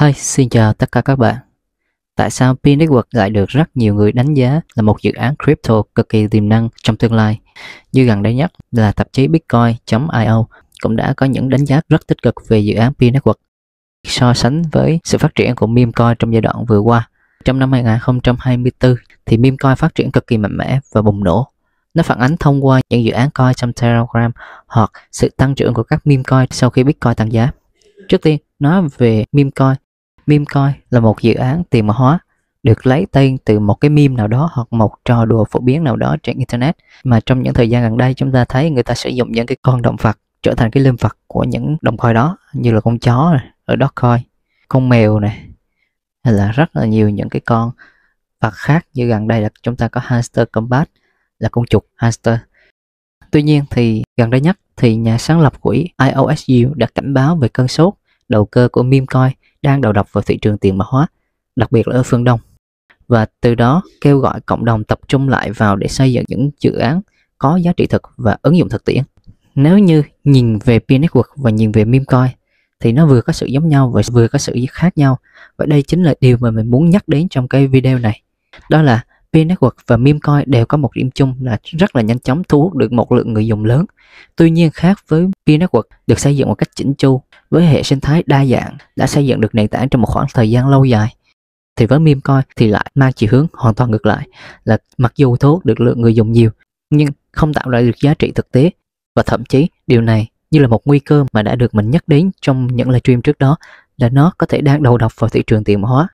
Hi, xin chào tất cả các bạn. Tại sao pi Network lại được rất nhiều người đánh giá là một dự án crypto cực kỳ tiềm năng trong tương lai? Như gần đây nhất là tạp chí Bitcoin.io cũng đã có những đánh giá rất tích cực về dự án pi Network so sánh với sự phát triển của meme coin trong giai đoạn vừa qua. Trong năm 2024 thì meme coin phát triển cực kỳ mạnh mẽ và bùng nổ. Nó phản ánh thông qua những dự án coin trong Telegram hoặc sự tăng trưởng của các meme coin sau khi Bitcoin tăng giá. Trước tiên, nói về meme coin Meme là một dự án tiền mã hóa được lấy tên từ một cái meme nào đó hoặc một trò đùa phổ biến nào đó trên internet mà trong những thời gian gần đây chúng ta thấy người ta sử dụng những cái con động vật trở thành cái linh vật của những đồng coin đó như là con chó này, ở Dogecoin, con mèo này hay là rất là nhiều những cái con vật khác như gần đây là chúng ta có hamster combat là con chuột hamster. Tuy nhiên thì gần đây nhất thì nhà sáng lập quỹ IOSU đã cảnh báo về cơn sốt đầu cơ của meme coin đang đầu độc vào thị trường tiền mã hóa, đặc biệt là ở phương Đông. Và từ đó kêu gọi cộng đồng tập trung lại vào để xây dựng những dự án có giá trị thực và ứng dụng thực tiễn. Nếu như nhìn về peer network và nhìn về meme thì nó vừa có sự giống nhau và vừa có sự khác nhau. Và đây chính là điều mà mình muốn nhắc đến trong cái video này. Đó là P Network và Memecoin đều có một điểm chung là rất là nhanh chóng thu hút được một lượng người dùng lớn. Tuy nhiên khác với P Network được xây dựng một cách chỉnh chu với hệ sinh thái đa dạng đã xây dựng được nền tảng trong một khoảng thời gian lâu dài thì với Memecoin thì lại mang chiều hướng hoàn toàn ngược lại là mặc dù thu hút được lượng người dùng nhiều nhưng không tạo ra được giá trị thực tế và thậm chí điều này như là một nguy cơ mà đã được mình nhắc đến trong những live stream trước đó là nó có thể đang đầu độc vào thị trường tiền hóa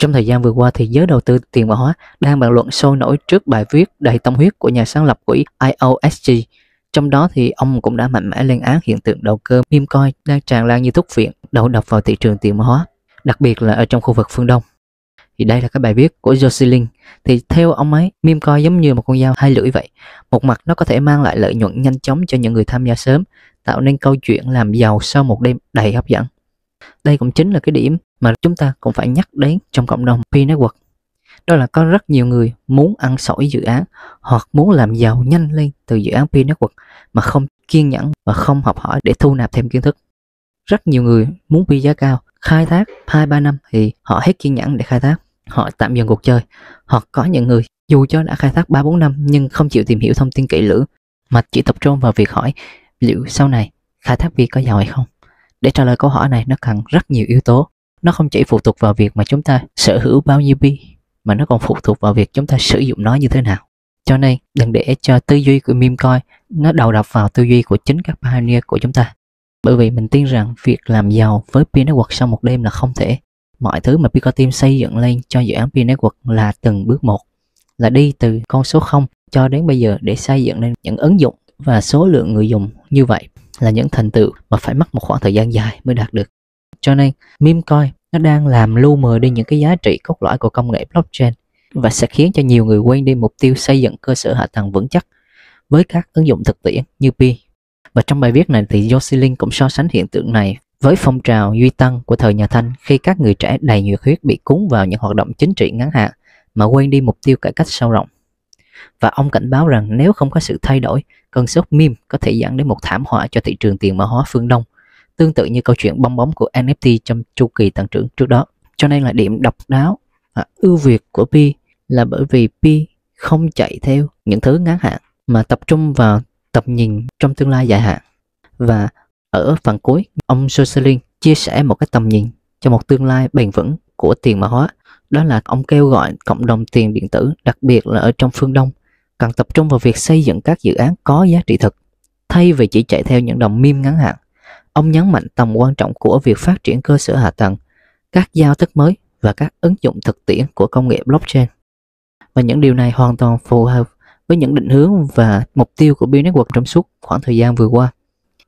trong thời gian vừa qua thì giới đầu tư tiền mã hóa đang bàn luận sôi nổi trước bài viết đầy tâm huyết của nhà sáng lập quỹ IOSG. Trong đó thì ông cũng đã mạnh mẽ lên án hiện tượng đầu cơ meme coin đang tràn lan như thuốc phiện đầu độc vào thị trường tiền mã hóa, đặc biệt là ở trong khu vực phương Đông. Thì đây là cái bài viết của Jocelyn Thì theo ông ấy, meme coin giống như một con dao hai lưỡi vậy Một mặt nó có thể mang lại lợi nhuận nhanh chóng cho những người tham gia sớm Tạo nên câu chuyện làm giàu sau một đêm đầy hấp dẫn đây cũng chính là cái điểm mà chúng ta cũng phải nhắc đến trong cộng đồng P-Network. Đó là có rất nhiều người muốn ăn sỏi dự án hoặc muốn làm giàu nhanh lên từ dự án P-Network mà không kiên nhẫn và không học hỏi để thu nạp thêm kiến thức. Rất nhiều người muốn pi giá cao, khai thác 2-3 năm thì họ hết kiên nhẫn để khai thác, họ tạm dừng cuộc chơi. Hoặc có những người dù cho đã khai thác 3-4 năm nhưng không chịu tìm hiểu thông tin kỹ lưỡng mà chỉ tập trung vào việc hỏi liệu sau này khai thác viên có giàu hay không. Để trả lời câu hỏi này nó cần rất nhiều yếu tố. Nó không chỉ phụ thuộc vào việc mà chúng ta sở hữu bao nhiêu pi mà nó còn phụ thuộc vào việc chúng ta sử dụng nó như thế nào. Cho nên đừng để cho tư duy của meme coi nó đầu đập vào tư duy của chính các pioneer của chúng ta. Bởi vì mình tin rằng việc làm giàu với pi network sau một đêm là không thể. Mọi thứ mà Pico Team xây dựng lên cho dự án pi network là từng bước một, là đi từ con số 0 cho đến bây giờ để xây dựng lên những ứng dụng và số lượng người dùng như vậy là những thành tựu mà phải mất một khoảng thời gian dài mới đạt được. Cho nên, meme coin nó đang làm lu mờ đi những cái giá trị cốt lõi của công nghệ blockchain và sẽ khiến cho nhiều người quên đi mục tiêu xây dựng cơ sở hạ tầng vững chắc với các ứng dụng thực tiễn như Pi. Và trong bài viết này thì Yoshilin cũng so sánh hiện tượng này với phong trào duy tăng của thời nhà Thanh khi các người trẻ đầy nhiệt huyết bị cuốn vào những hoạt động chính trị ngắn hạn mà quên đi mục tiêu cải cách sâu rộng và ông cảnh báo rằng nếu không có sự thay đổi, cơn sốc meme có thể dẫn đến một thảm họa cho thị trường tiền mã hóa phương Đông, tương tự như câu chuyện bong bóng của NFT trong chu kỳ tăng trưởng trước đó. Cho nên là điểm độc đáo, à, ưu việt của Pi là bởi vì Pi không chạy theo những thứ ngắn hạn mà tập trung vào tầm nhìn trong tương lai dài hạn. Và ở phần cuối, ông Soselin chia sẻ một cái tầm nhìn cho một tương lai bền vững của tiền mã hóa, đó là ông kêu gọi cộng đồng tiền điện tử, đặc biệt là ở trong phương Đông, cần tập trung vào việc xây dựng các dự án có giá trị thực, thay vì chỉ chạy theo những đồng meme ngắn hạn. Ông nhấn mạnh tầm quan trọng của việc phát triển cơ sở hạ tầng, các giao thức mới và các ứng dụng thực tiễn của công nghệ blockchain. Và những điều này hoàn toàn phù hợp với những định hướng và mục tiêu của Bill Network trong suốt khoảng thời gian vừa qua.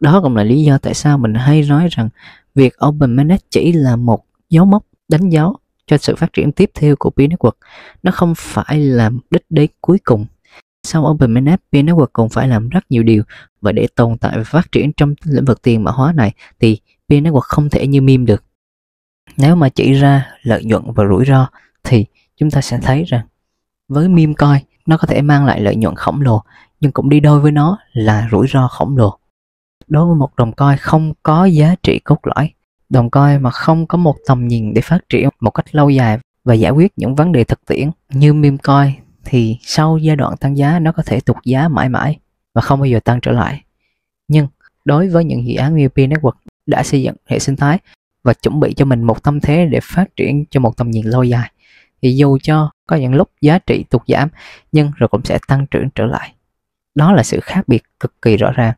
Đó cũng là lý do tại sao mình hay nói rằng việc Open Manet chỉ là một dấu mốc đánh dấu cho sự phát triển tiếp theo của peer network. Nó không phải là đích đến cuối cùng. Sau OpenManet, peer network còn phải làm rất nhiều điều và để tồn tại và phát triển trong lĩnh vực tiền mã hóa này thì peer network không thể như meme được. Nếu mà chỉ ra lợi nhuận và rủi ro thì chúng ta sẽ thấy rằng với meme coin nó có thể mang lại lợi nhuận khổng lồ nhưng cũng đi đôi với nó là rủi ro khổng lồ. Đối với một đồng coin không có giá trị cốt lõi đồng coi mà không có một tầm nhìn để phát triển một cách lâu dài và giải quyết những vấn đề thực tiễn như meme coin thì sau giai đoạn tăng giá nó có thể tụt giá mãi mãi và không bao giờ tăng trở lại. Nhưng đối với những dự án VP Network đã xây dựng hệ sinh thái và chuẩn bị cho mình một tâm thế để phát triển cho một tầm nhìn lâu dài thì dù cho có những lúc giá trị tụt giảm nhưng rồi cũng sẽ tăng trưởng trở lại. Đó là sự khác biệt cực kỳ rõ ràng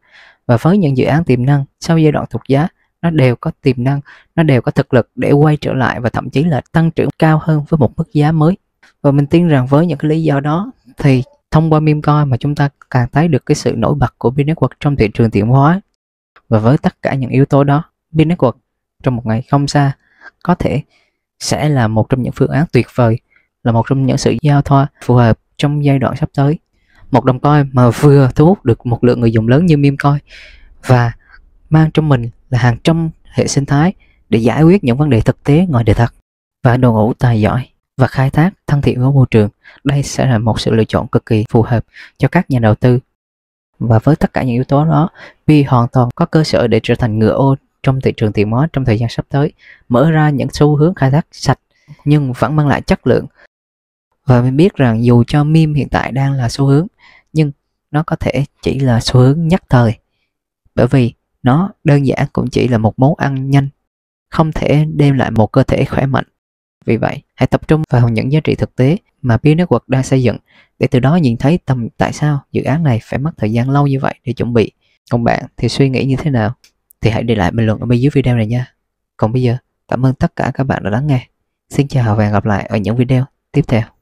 và với những dự án tiềm năng sau giai đoạn tụt giá nó đều có tiềm năng nó đều có thực lực để quay trở lại và thậm chí là tăng trưởng cao hơn với một mức giá mới và mình tin rằng với những cái lý do đó thì thông qua meme coin mà chúng ta càng thấy được cái sự nổi bật của Bitnetwork trong thị trường tiền hóa và với tất cả những yếu tố đó Bitnetwork trong một ngày không xa có thể sẽ là một trong những phương án tuyệt vời là một trong những sự giao thoa phù hợp trong giai đoạn sắp tới một đồng coin mà vừa thu hút được một lượng người dùng lớn như meme coin và mang trong mình là hàng trăm hệ sinh thái để giải quyết những vấn đề thực tế ngoài đời thật và đội ngũ tài giỏi và khai thác thân thiện với môi trường đây sẽ là một sự lựa chọn cực kỳ phù hợp cho các nhà đầu tư và với tất cả những yếu tố đó Vi hoàn toàn có cơ sở để trở thành ngựa ô trong thị trường tiền món trong thời gian sắp tới mở ra những xu hướng khai thác sạch nhưng vẫn mang lại chất lượng và mình biết rằng dù cho meme hiện tại đang là xu hướng nhưng nó có thể chỉ là xu hướng nhất thời bởi vì nó đơn giản cũng chỉ là một món ăn nhanh, không thể đem lại một cơ thể khỏe mạnh. Vì vậy, hãy tập trung vào những giá trị thực tế mà Pinetwork đang xây dựng để từ đó nhìn thấy tầm tại sao dự án này phải mất thời gian lâu như vậy để chuẩn bị. Còn bạn thì suy nghĩ như thế nào? Thì hãy để lại bình luận ở bên dưới video này nha. Còn bây giờ, cảm ơn tất cả các bạn đã lắng nghe. Xin chào và hẹn gặp lại ở những video tiếp theo.